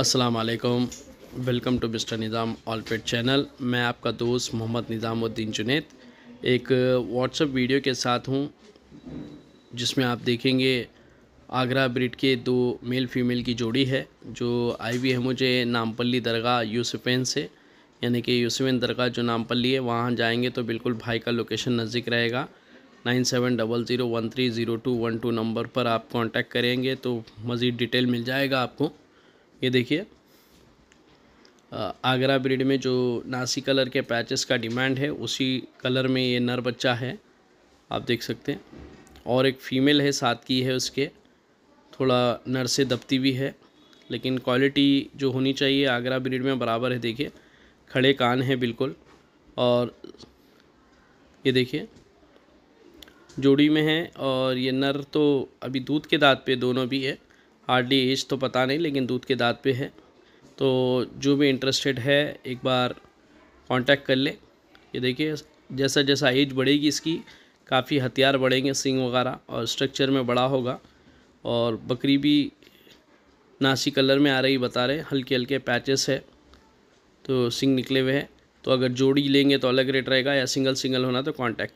असलकम welcome to mister Nizam all pet channel मैं आपका दोस्त मोहम्मद निज़ामुद्दीन जुनेद एक व्हाट्सअप वीडियो के साथ हूँ जिसमें आप देखेंगे आगरा ब्रिड के दो मेल फीमेल की जोड़ी है जो आई हुई है मुझे नामपल्ली दरगाह यूसुफैन से यानी कि यूसुफैन दरगाह जो नामपल्ली है वहाँ जाएंगे तो बिल्कुल भाई का लोकेशन नज़दीक रहेगा nine seven double zero one three zero two one two number पर आप कॉन्टैक्ट करेंगे तो मज़ीद डिटेल मिल जाएगा आपको ये देखिए आगरा ब्रिड में जो नासी कलर के पैचेस का डिमांड है उसी कलर में ये नर बच्चा है आप देख सकते हैं और एक फ़ीमेल है साथ की है उसके थोड़ा नर से दबती भी है लेकिन क्वालिटी जो होनी चाहिए आगरा ब्रिड में बराबर है देखिए खड़े कान हैं बिल्कुल और ये देखिए जोड़ी में है और ये नर तो अभी दूध के दाँत पे दोनों भी है हार्डली एज तो पता नहीं लेकिन दूध के दांत पे है तो जो भी इंटरेस्टेड है एक बार कांटेक्ट कर ले ये देखिए जैसा जैसा एज बढ़ेगी इसकी काफ़ी हथियार बढ़ेंगे सिंग वगैरह और स्ट्रक्चर में बड़ा होगा और बकरी भी नासी कलर में आ रही बता रहे हल्के हल्के पैचेस है तो सिंग निकले हुए हैं तो अगर जोड़ी लेंगे तो अलग रेट रहेगा या सिंगल सिंगल होना तो कांटेक्ट